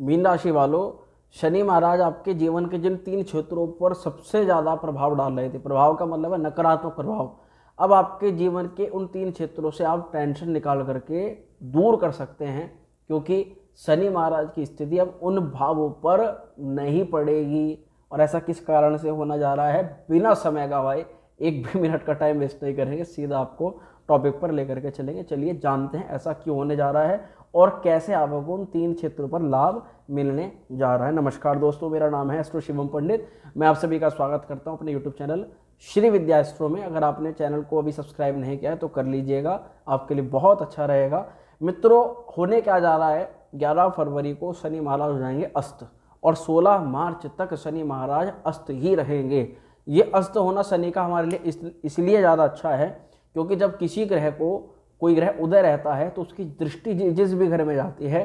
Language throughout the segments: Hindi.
मीन राशि वालों शनि महाराज आपके जीवन के जिन तीन क्षेत्रों पर सबसे ज़्यादा प्रभाव डाल रहे थे प्रभाव का मतलब है नकारात्मक प्रभाव अब आपके जीवन के उन तीन क्षेत्रों से आप टेंशन निकाल करके दूर कर सकते हैं क्योंकि शनि महाराज की स्थिति अब उन भावों पर नहीं पड़ेगी और ऐसा किस कारण से होना जा रहा है बिना समय का भाई एक भी मिनट का टाइम वेस्ट नहीं करेंगे सीधा आपको टॉपिक पर लेकर के चलेंगे चलिए जानते हैं ऐसा क्यों होने जा रहा है और कैसे आपको उन तीन क्षेत्रों पर लाभ मिलने जा रहा है नमस्कार दोस्तों मेरा नाम है एस्ट्रो शिवम पंडित मैं आप सभी का स्वागत करता हूं अपने YouTube channel Shri Vidya Astro में अगर आपने चैनल को अभी सब्सक्राइब नहीं किया है तो कर लीजिएगा आपके लिए बहुत अच्छा रहेगा मित्रों होने क्या जा रहा है ग्यारह फरवरी को शनि महाराज हो जाएंगे अस्त और सोलह मार्च तक शनि महाराज अस्त ही रहेंगे ये अस्त होना शनि का हमारे लिए इसलिए ज़्यादा अच्छा है क्योंकि जब किसी ग्रह को कोई ग्रह उदय रहता है तो उसकी दृष्टि जिस भी घर में जाती है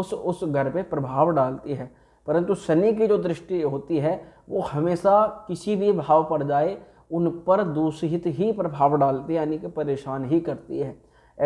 उस उस घर पे प्रभाव डालती है परंतु शनि की जो दृष्टि होती है वो हमेशा किसी भी भाव पर जाए उन पर दूषित ही प्रभाव डालती है यानी कि परेशान ही करती है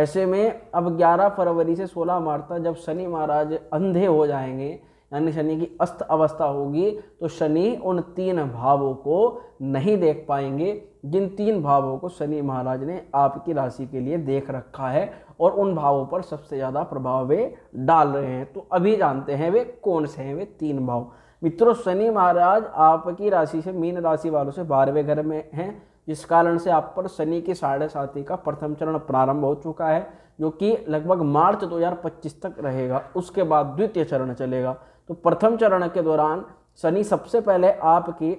ऐसे में अब 11 फरवरी से 16 मार्च तक जब शनि महाराज अंधे हो जाएंगे यानी शनि की अस्त अवस्था होगी तो शनि उन तीन भावों को नहीं देख पाएंगे जिन तीन भावों को शनि महाराज ने आपकी राशि के लिए देख रखा है और उन भावों पर सबसे ज़्यादा प्रभाव वे डाल रहे हैं तो अभी जानते हैं वे कौन से हैं वे तीन भाव मित्रों शनि महाराज आपकी राशि से मीन राशि वालों से बारहवें घर में हैं जिस कारण से आप पर शनि की साढ़े साथी का प्रथम चरण प्रारंभ हो चुका है जो कि लगभग मार्च 2025 तक रहेगा उसके बाद द्वितीय चरण चलेगा तो प्रथम चरण के दौरान शनि सबसे पहले आपकी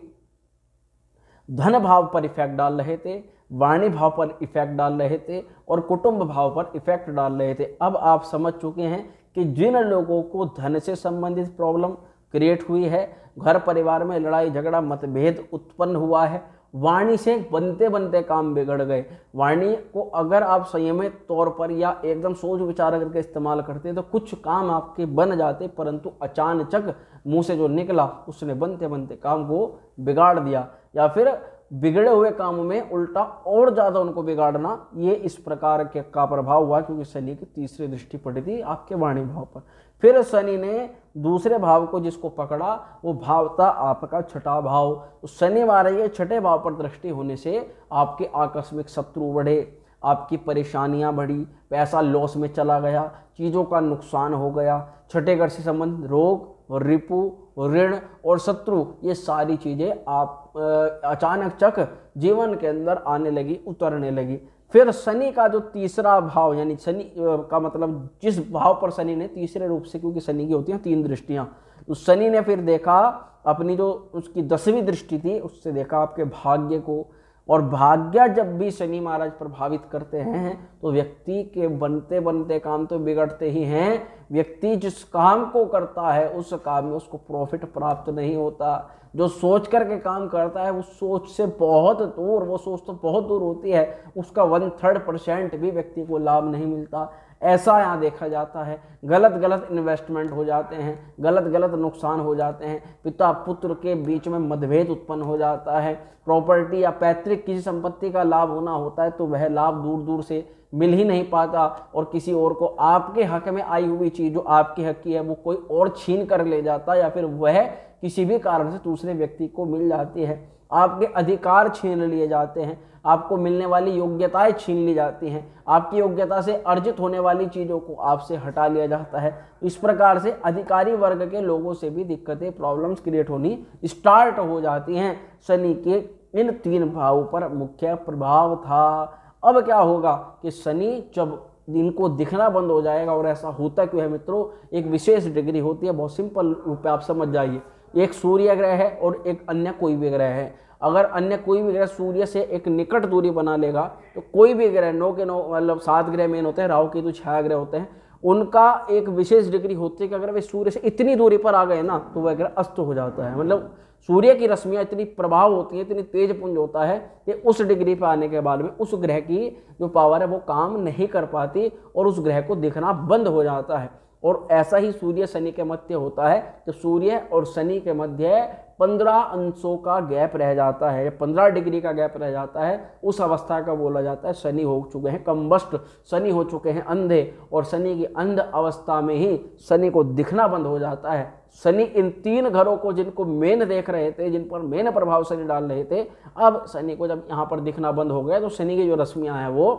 धन भाव पर इफेक्ट डाल रहे थे वाणी भाव पर इफेक्ट डाल रहे थे और कुटुंब भाव पर इफेक्ट डाल रहे थे अब आप समझ चुके हैं कि जिन लोगों को धन से संबंधित प्रॉब्लम क्रिएट हुई है घर परिवार में लड़ाई झगड़ा मतभेद उत्पन्न हुआ है वाणी से बनते बनते काम बिगड़ गए वाणी को अगर आप संयमित तौर पर या एकदम सोच विचार करके इस्तेमाल करते तो कुछ काम आपके बन जाते परंतु अचानचक मुंह से जो निकला उसने बनते बनते काम को बिगाड़ दिया या फिर बिगड़े हुए काम में उल्टा और ज़्यादा उनको बिगाड़ना ये इस प्रकार के का प्रभाव हुआ क्योंकि शनि की तीसरी दृष्टि पड़ी थी आपके वाणी भाव पर फिर शनि ने दूसरे भाव को जिसको पकड़ा वो भाव था आपका छठा भाव तो शनि वाले छठे भाव पर दृष्टि होने से आपके आकस्मिक शत्रु बढ़े आपकी परेशानियां बढ़ी पैसा लॉस में चला गया चीज़ों का नुकसान हो गया छठे घर से संबंध रोग रिपु ऋण और शत्रु ये सारी चीज़ें आप अचानक चक जीवन के अंदर आने लगी उतरने लगी फिर शनि का जो तीसरा भाव यानी शनि का मतलब जिस भाव पर शनि ने तीसरे रूप से क्योंकि शनि की होती हैं तीन दृष्टियाँ तो शनि ने फिर देखा अपनी जो उसकी दसवीं दृष्टि थी उससे देखा आपके भाग्य को और भाग्य जब भी शनि महाराज प्रभावित करते हैं तो व्यक्ति के बनते बनते काम तो बिगड़ते ही हैं व्यक्ति जिस काम को करता है उस काम में उसको प्रॉफिट प्राप्त नहीं होता जो सोच करके काम करता है वो सोच से बहुत दूर वो सोच तो बहुत दूर होती है उसका वन थर्ड परसेंट भी व्यक्ति को लाभ नहीं मिलता ऐसा यहाँ देखा जाता है गलत गलत इन्वेस्टमेंट हो जाते हैं गलत गलत नुकसान हो जाते हैं पिता पुत्र के बीच में मतभेद उत्पन्न हो जाता है प्रॉपर्टी या पैतृक किसी संपत्ति का लाभ होना होता है तो वह लाभ दूर दूर से मिल ही नहीं पाता और किसी और को आपके हक में आई हुई चीज़ जो आपके हक की है वो कोई और छीन कर ले जाता या फिर वह किसी भी कारण से दूसरे व्यक्ति को मिल जाती है आपके अधिकार छीन लिए जाते हैं आपको मिलने वाली योग्यताएं छीन ली जाती हैं आपकी योग्यता से अर्जित होने वाली चीज़ों को आपसे हटा लिया जाता है तो इस प्रकार से अधिकारी वर्ग के लोगों से भी दिक्कतें प्रॉब्लम्स क्रिएट होनी स्टार्ट हो जाती हैं शनि के इन तीन भावों पर मुख्य प्रभाव था अब क्या होगा कि शनि जब इनको दिखना बंद हो जाएगा और ऐसा होता क्यों है मित्रों एक विशेष डिग्री होती है बहुत सिंपल रूप आप समझ जाइए एक सूर्य ग्रह है और एक अन्य कोई भी ग्रह है अगर अन्य कोई भी ग्रह सूर्य से एक निकट दूरी बना लेगा तो कोई भी ग्रह नौ के नौ मतलब सात ग्रह मेन होते हैं राहु केतु छाया ग्रह होते हैं उनका एक विशेष डिग्री होती है कि अगर वे सूर्य से इतनी दूरी पर आ गए ना तो वह ग्रह अस्त हो जाता है मतलब सूर्य की रश्मियाँ इतनी प्रभाव होती हैं इतनी तेज पुंज होता है कि उस डिग्री पर आने के बाद में उस ग्रह की जो पावर है वो काम नहीं कर पाती और उस ग्रह को दिखना बंद हो जाता है और ऐसा ही सूर्य शनि के मध्य होता है तो सूर्य और शनि के मध्य पंद्रह अंशों का गैप रह जाता है पंद्रह डिग्री का गैप रह जाता है उस अवस्था का बोला जाता है शनि हो चुके हैं कम्बस्ट शनि हो चुके हैं अंधे और शनि की अंध अवस्था में ही शनि को दिखना बंद हो जाता है शनि इन तीन घरों को जिनको मेन देख रहे थे जिन पर मेन प्रभाव शनि डाल रहे थे अब शनि को जब यहाँ पर दिखना बंद हो गया तो शनि की जो रश्मियाँ हैं वो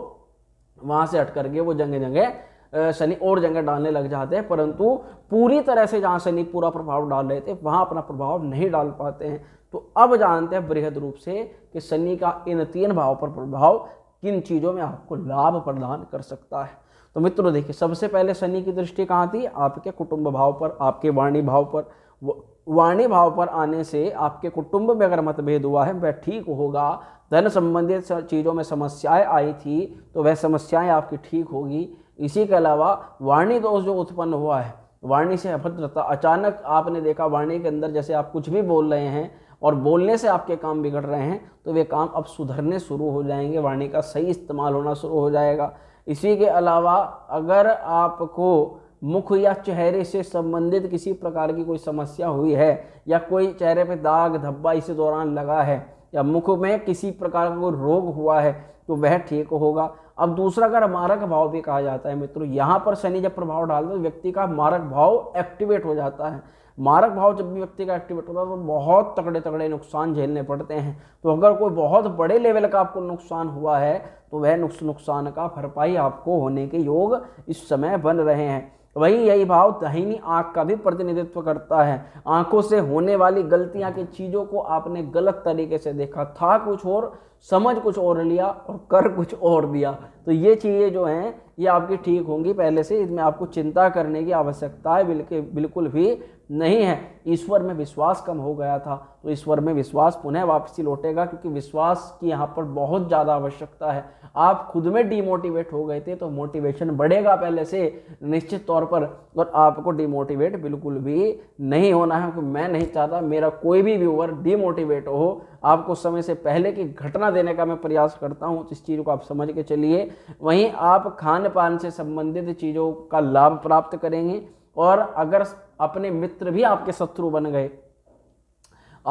वहाँ से हट करके वो जंगे जगह शनि और जगह डालने लग जाते हैं परंतु पूरी तरह से जहाँ शनि पूरा प्रभाव डाल रहे थे वहाँ अपना प्रभाव नहीं डाल पाते हैं तो अब जानते हैं बृहद रूप से कि शनि का इन तीन भाव पर प्रभाव किन चीज़ों में आपको लाभ प्रदान कर सकता है तो मित्रों देखिए सबसे पहले शनि की दृष्टि कहाँ थी आपके कुटुंब भाव पर आपके वाणी भाव पर वाणी भाव पर आने से आपके कुटुंब में अगर मतभेद हुआ है वह ठीक होगा धन संबंधित चीज़ों में समस्याएं आई थी तो वह समस्याएं आपकी ठीक होगी इसी के अलावा वाणी दोष जो उत्पन्न हुआ है वाणी से अभद्रता अचानक आपने देखा वाणी के अंदर जैसे आप कुछ भी बोल रहे हैं और बोलने से आपके काम बिगड़ रहे हैं तो वे काम अब सुधरने शुरू हो जाएंगे वाणी का सही इस्तेमाल होना शुरू हो जाएगा इसी के अलावा अगर आपको मुख या चेहरे से संबंधित किसी प्रकार की कोई समस्या हुई है या कोई चेहरे पे दाग धब्बा इसी दौरान लगा है या मुख में किसी प्रकार का कोई रोग हुआ है तो वह ठीक होगा अब दूसरा अगर मारक भाव भी कहा जाता है मित्रों यहाँ पर शनि जब प्रभाव डालते तो व्यक्ति का मारक भाव एक्टिवेट हो जाता है मारक भाव जब भी व्यक्ति का एक्टिवेट होता है तो बहुत तगड़े तगड़े नुकसान झेलने पड़ते हैं तो अगर कोई बहुत बड़े लेवल का आपको नुकसान हुआ है तो वह नुकसान का भरपाई आपको होने के योग इस समय बन रहे हैं वहीं यही भाव दाहिनी आंख का भी प्रतिनिधित्व करता है आंखों से होने वाली गलतियां की चीज़ों को आपने गलत तरीके से देखा था कुछ और समझ कुछ और लिया और कर कुछ और दिया तो ये चीज़ें जो हैं ये आपकी ठीक होंगी पहले से इसमें आपको चिंता करने की आवश्यकता है बिल्कुल भी नहीं है ईश्वर में विश्वास कम हो गया था तो ईश्वर में विश्वास पुनः वापसी लौटेगा क्योंकि विश्वास की यहाँ पर बहुत ज़्यादा आवश्यकता है आप खुद में डीमोटिवेट हो गए थे तो मोटिवेशन बढ़ेगा पहले से निश्चित तौर पर और आपको डीमोटिवेट बिल्कुल भी नहीं होना है क्योंकि मैं नहीं चाहता मेरा कोई भी व्यूवर डीमोटिवेट हो आपको समय से पहले की घटना देने का मैं प्रयास करता हूँ तो इस चीज़ को आप समझ के चलिए वहीं आप खान पान से संबंधित चीज़ों का लाभ प्राप्त करेंगे और अगर अपने मित्र भी आपके शत्रु बन गए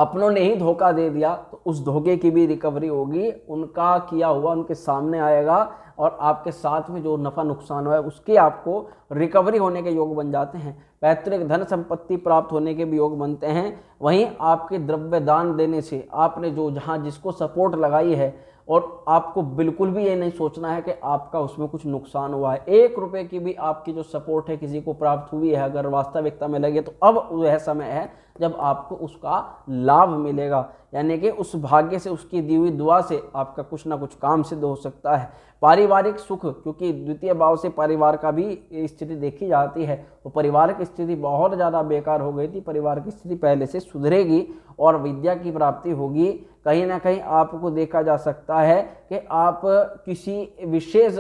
अपनों ने ही धोखा दे दिया तो उस धोखे की भी रिकवरी होगी उनका किया हुआ उनके सामने आएगा और आपके साथ में जो नफ़ा नुकसान हुआ है उसकी आपको रिकवरी होने के योग बन जाते हैं पैतृक धन संपत्ति प्राप्त होने के भी योग बनते हैं वहीं आपके द्रव्य दान देने से आपने जो जहाँ जिसको सपोर्ट लगाई है और आपको बिल्कुल भी ये नहीं सोचना है कि आपका उसमें कुछ नुकसान हुआ है एक रुपये की भी आपकी जो सपोर्ट है किसी को प्राप्त हुई है अगर वास्तविकता में लगे तो अब वह समय है जब आपको उसका लाभ मिलेगा यानी कि उस भाग्य से उसकी दी हुई दुआ से आपका कुछ ना कुछ काम सिद्ध हो सकता है पारिवारिक सुख क्योंकि द्वितीय भाव से परिवार का भी स्थिति देखी जाती है तो परिवार की स्थिति बहुत ज़्यादा बेकार हो गई थी परिवार की स्थिति पहले से सुधरेगी और विद्या की प्राप्ति होगी कहीं ना कहीं आपको देखा जा सकता है कि आप किसी विशेष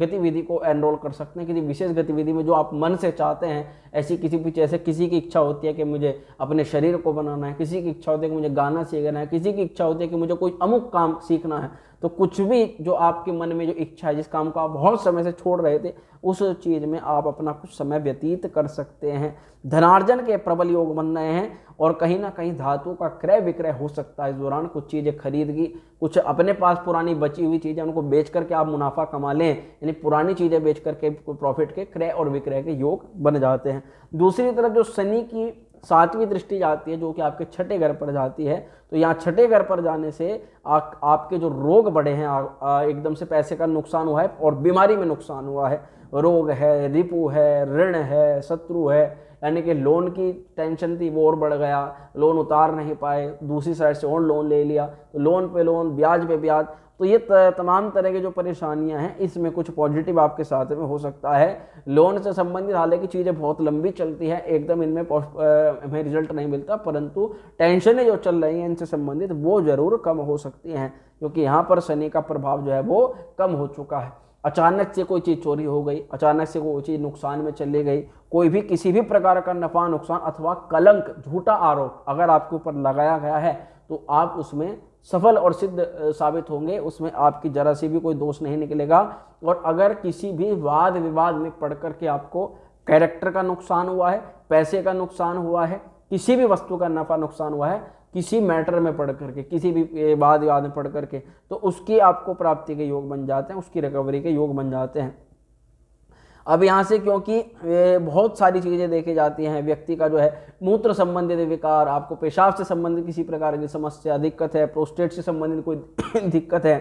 गतिविधि को एनरोल कर सकते हैं किसी विशेष गतिविधि में जो आप मन से चाहते हैं ऐसी किसी भी जैसे किसी की इच्छा होती है कि मुझे अपने शरीर को बनाना है किसी की इच्छा होती है कि मुझे गाना सीखना है किसी की इच्छा होती है कि मुझे कोई अमुक काम सीखना है तो कुछ भी जो आपके मन में जो इच्छा है जिस काम को आप बहुत समय से छोड़ रहे थे उस चीज़ में आप अपना कुछ समय व्यतीत कर सकते हैं धनार्जन के प्रबल योग बन रहे हैं और कहीं ना कहीं धातु का क्रय विक्रय हो सकता है इस दौरान कुछ चीज़ें खरीदगी कुछ अपने पास पुरानी बची हुई चीज़ें उनको बेच करके आप मुनाफा कमा लें यानी पुरानी चीज़ें बेच करके प्रॉफिट के क्रय और विक्रय के योग बन जाते हैं दूसरी तरफ जो शनि की सातवीं दृष्टि जाती है जो कि आपके छठे घर पर जाती है तो यहाँ छठे घर पर जाने से आ, आपके जो रोग बढ़े हैं एकदम से पैसे का नुकसान हुआ है और बीमारी में नुकसान हुआ है रोग है रिपु है ऋण है शत्रु है यानी कि लोन की टेंशन थी वो और बढ़ गया लोन उतार नहीं पाए दूसरी साइड से और लोन ले लिया तो लोन पे लोन ब्याज पे ब्याज तो ये तमाम तरह की जो परेशानियां हैं इसमें कुछ पॉजिटिव आपके साथ में हो सकता है लोन से संबंधित हालांकि चीज़ें बहुत लंबी चलती हैं एकदम इनमें हमें रिजल्ट नहीं मिलता परंतु टेंशनें जो चल रही हैं इनसे संबंधित वो ज़रूर कम हो सकती हैं क्योंकि यहाँ पर शनि का प्रभाव जो है वो कम हो चुका है अचानक से कोई चीज़ चोरी हो गई अचानक से कोई चीज़ नुकसान में चली गई कोई भी किसी भी प्रकार का नफा नुकसान अथवा कलंक झूठा आरोप अगर आपके ऊपर लगाया गया है तो आप उसमें सफल और सिद्ध साबित होंगे उसमें आपकी जरा सी भी कोई दोष नहीं निकलेगा और अगर किसी भी वाद विवाद में पढ़ करके आपको कैरेक्टर का नुकसान हुआ है पैसे का नुकसान हुआ है किसी भी वस्तु का नफा नुकसान हुआ है किसी मैटर में पढ़ करके किसी भी वाद विवाद में पढ़ करके तो उसकी आपको प्राप्ति के योग बन जाते हैं उसकी रिकवरी के योग बन जाते हैं अब यहाँ से क्योंकि बहुत सारी चीज़ें देखी जाती हैं व्यक्ति का जो है मूत्र संबंधित विकार आपको पेशाब से संबंधित किसी प्रकार की समस्या दिक्कत है प्रोस्टेट से संबंधित कोई दिक्कत है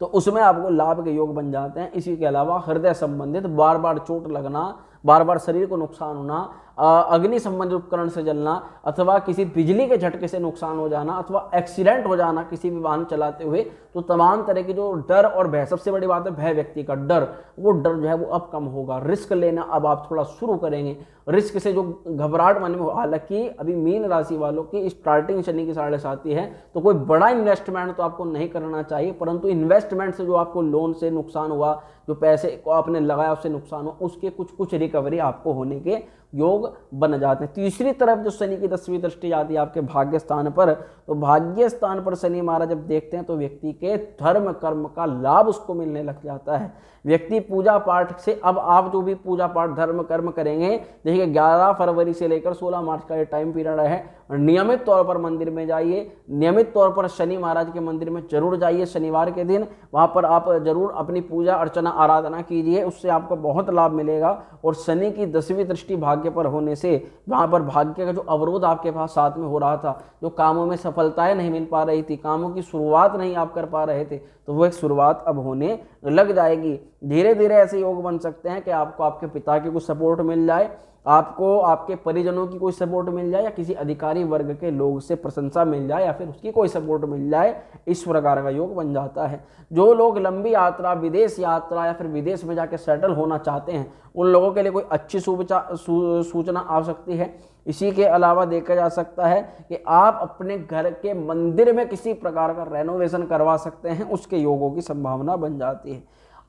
तो उसमें आपको लाभ के योग बन जाते हैं इसी के अलावा हृदय संबंधित बार बार चोट लगना बार बार शरीर को नुकसान होना अग्नि संबंधित उपकरण से जलना अथवा किसी बिजली के झटके से नुकसान हो जाना अथवा एक्सीडेंट हो जाना किसी भी वाहन चलाते हुए तो तमाम तरह की जो डर और भय सबसे बड़ी बात है भय व्यक्ति का डर वो डर जो है वो अब कम होगा रिस्क लेना अब आप थोड़ा शुरू करेंगे रिस्क से जो घबराहट मन में हो हालांकि अभी मीन राशि वालों की स्टार्टिंग शनि की साढ़े साथी है तो कोई बड़ा इन्वेस्टमेंट तो आपको नहीं करना चाहिए परंतु इन्वेस्टमेंट से जो आपको लोन से नुकसान हुआ जो पैसे को आपने लगाया उससे नुकसान हुआ उसके कुछ कुछ रिकवरी आपको होने के योग बन जाते हैं तीसरी तरफ जो शनि की दसवीं दृष्टि आती है आपके भाग्य स्थान पर तो भाग्य स्थान पर शनि महाराज जब देखते हैं तो व्यक्ति के धर्म कर्म का लाभ उसको मिलने लग जाता है व्यक्ति पूजा पाठ से अब आप जो भी पूजा पाठ धर्म कर्म करेंगे देखिए 11 फरवरी से लेकर 16 मार्च का ये टाइम पीरियड है नियमित तौर पर मंदिर में जाइए नियमित तौर पर शनि महाराज के मंदिर में जरूर जाइए शनिवार के दिन वहाँ पर आप जरूर अपनी पूजा अर्चना आराधना कीजिए उससे आपको बहुत लाभ मिलेगा और शनि की दसवीं दृष्टि भाग्य पर होने से वहाँ पर भाग्य का जो अवरोध आपके पास साथ में हो रहा था जो कामों में सफलताएं नहीं मिल पा रही थी कामों की शुरुआत नहीं आप कर पा रहे थे तो वह शुरुआत अब होने लग जाएगी धीरे धीरे ऐसे योग बन सकते हैं कि आपको आपके पिता की कुछ सपोर्ट मिल जाए आपको आपके परिजनों की कोई सपोर्ट मिल जाए या किसी अधिकारी वर्ग के लोग से प्रशंसा मिल जाए या फिर उसकी कोई सपोर्ट मिल जाए इस प्रकार का योग बन जाता है जो लोग लंबी यात्रा विदेश यात्रा या फिर विदेश में जाके सेटल होना चाहते हैं उन लोगों के लिए कोई अच्छी सूचना सूचना आ सकती है इसी के अलावा देखा जा सकता है कि आप अपने घर के मंदिर में किसी प्रकार का रेनोवेशन करवा सकते हैं उसके योगों की संभावना बन जाती है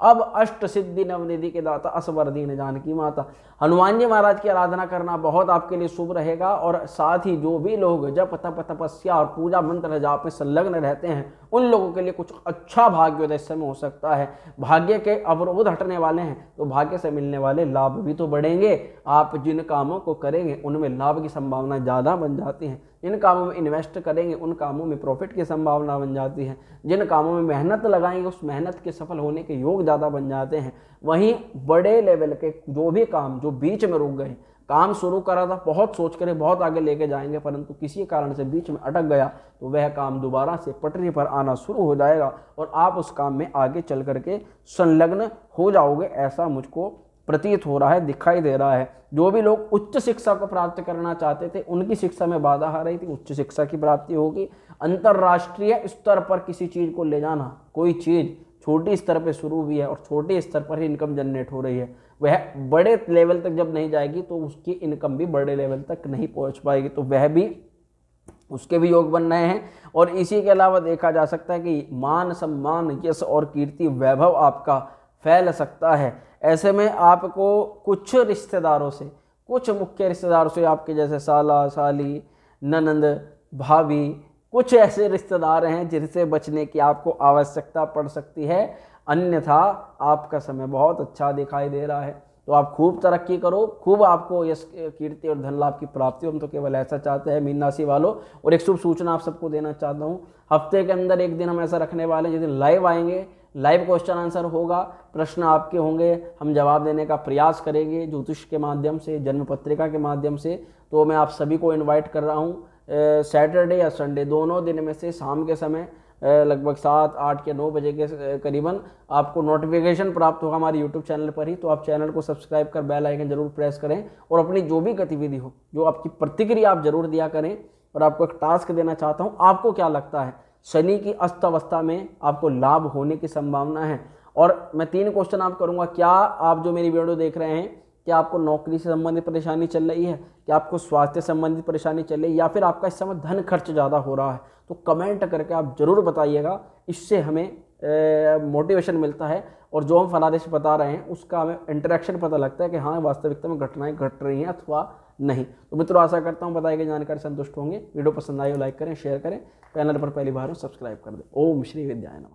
अब अष्ट सिद्धि नवनिधि के दाता असवरदीन जानकी माता हनुमान जी महाराज की आराधना करना बहुत आपके लिए शुभ रहेगा और साथ ही जो भी लोग जप तप तपस्या और पूजा मंत्र जाप में संलग्न रहते हैं उन लोगों के लिए कुछ अच्छा भाग्योदय समय हो सकता है भाग्य के अवरोध हटने वाले हैं तो भाग्य से मिलने वाले लाभ भी तो बढ़ेंगे आप जिन कामों को करेंगे उनमें लाभ की संभावना ज़्यादा बन जाती है जिन कामों में इन्वेस्ट करेंगे उन कामों में प्रॉफिट की संभावना बन जाती है जिन कामों में मेहनत लगाएंगे उस मेहनत के सफल होने के योग ज़्यादा बन जाते हैं वहीं बड़े लेवल के जो भी काम जो बीच में रुक गए काम शुरू करा था बहुत सोच करें बहुत आगे लेके जाएंगे परंतु किसी कारण से बीच में अटक गया तो वह काम दोबारा से पटरी पर आना शुरू हो जाएगा और आप उस काम में आगे चल करके संलग्न हो जाओगे ऐसा मुझको प्रतीत हो रहा है दिखाई दे रहा है जो भी लोग उच्च शिक्षा को प्राप्त करना चाहते थे उनकी शिक्षा में बाधा आ रही थी उच्च शिक्षा की प्राप्ति होगी अंतर्राष्ट्रीय स्तर पर किसी चीज़ को ले जाना कोई चीज़ छोटे स्तर पर शुरू हुई है और छोटे स्तर पर ही इनकम जनरेट हो रही है वह बड़े लेवल तक जब नहीं जाएगी तो उसकी इनकम भी बड़े लेवल तक नहीं पहुंच पाएगी तो वह भी उसके भी योग बन रहे हैं और इसी के अलावा देखा जा सकता है कि मान सम्मान यश और कीर्ति वैभव आपका फैल सकता है ऐसे में आपको कुछ रिश्तेदारों से कुछ मुख्य रिश्तेदारों से आपके जैसे साला साली ननंद भाभी कुछ ऐसे रिश्तेदार हैं जिनसे बचने की आपको आवश्यकता पड़ सकती है अन्यथा आपका समय बहुत अच्छा दिखाई दे रहा है तो आप खूब तरक्की करो खूब आपको यश कीर्ति और धन लाभ की प्राप्ति हो हम तो केवल ऐसा चाहते हैं मीन राशि वालों और एक शुभ सूचना आप सबको देना चाहता हूँ हफ्ते के अंदर एक दिन हम ऐसा रखने वाले जिस दिन लाइव आएंगे लाइव क्वेश्चन आंसर होगा प्रश्न आपके होंगे हम जवाब देने का प्रयास करेंगे ज्योतिष के माध्यम से जन्म पत्रिका के माध्यम से तो मैं आप सभी को इनवाइट कर रहा हूँ सैटरडे या संडे दोनों दिन में से शाम के समय लगभग सात आठ या नौ बजे के करीबन आपको नोटिफिकेशन प्राप्त होगा हमारे यूट्यूब चैनल पर ही तो आप चैनल को सब्सक्राइब कर बेल आइकन जरूर प्रेस करें और अपनी जो भी गतिविधि हो जो आपकी प्रतिक्रिया आप जरूर दिया करें और आपको एक टास्क देना चाहता हूँ आपको क्या लगता है शनि की अस्त अवस्था में आपको लाभ होने की संभावना है और मैं तीन क्वेश्चन आप करूँगा क्या आप जो मेरी वीडियो देख रहे हैं क्या आपको नौकरी से संबंधित परेशानी चल रही है क्या आपको स्वास्थ्य संबंधित परेशानी चल रही है या फिर आपका इस समय धन खर्च ज़्यादा हो रहा है तो कमेंट करके आप ज़रूर बताइएगा इससे हमें मोटिवेशन मिलता है और जो हम फनादेश बता रहे हैं उसका हमें इंटरेक्शन पता लगता है कि हाँ वास्तविकता में घटनाएं घट रही हैं अथवा नहीं तो मित्रों आशा करता हूँ बताई गई जानकारी संतुष्ट होंगे वीडियो पसंद आई हो लाइक करें शेयर करें चैनल पर पहली बार हो सब्सक्राइब कर दें ओम श्री विद्या